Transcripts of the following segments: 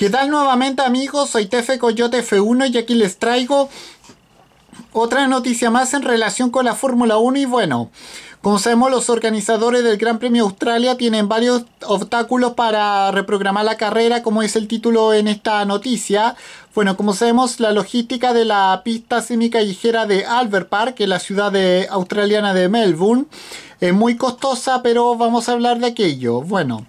¿Qué tal nuevamente amigos? Soy Tefe Coyote F1 y aquí les traigo otra noticia más en relación con la Fórmula 1 y bueno, como sabemos los organizadores del Gran Premio Australia tienen varios obstáculos para reprogramar la carrera como es el título en esta noticia. Bueno, como sabemos la logística de la pista semicallejera de Albert Park es la ciudad australiana de Melbourne es muy costosa pero vamos a hablar de aquello. Bueno.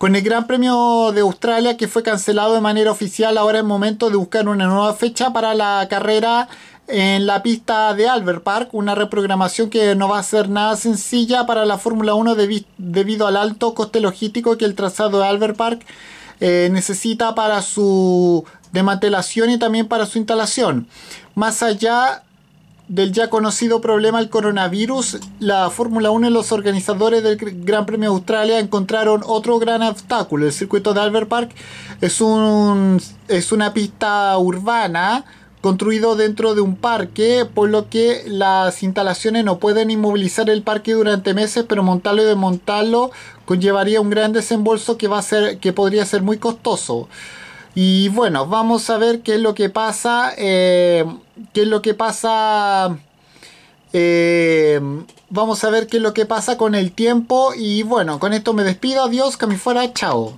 Con el Gran Premio de Australia que fue cancelado de manera oficial, ahora es momento de buscar una nueva fecha para la carrera en la pista de Albert Park, una reprogramación que no va a ser nada sencilla para la Fórmula 1 debido al alto coste logístico que el trazado de Albert Park eh, necesita para su demantelación y también para su instalación. Más allá del ya conocido problema del coronavirus, la Fórmula 1 y los organizadores del Gran Premio de Australia encontraron otro gran obstáculo. El circuito de Albert Park es, un, es una pista urbana construido dentro de un parque, por lo que las instalaciones no pueden inmovilizar el parque durante meses, pero montarlo y desmontarlo conllevaría un gran desembolso que, va a ser, que podría ser muy costoso. Y bueno, vamos a ver qué es lo que pasa. Eh, qué es lo que pasa. Eh, vamos a ver qué es lo que pasa con el tiempo. Y bueno, con esto me despido. Adiós, que me fuera. Chao.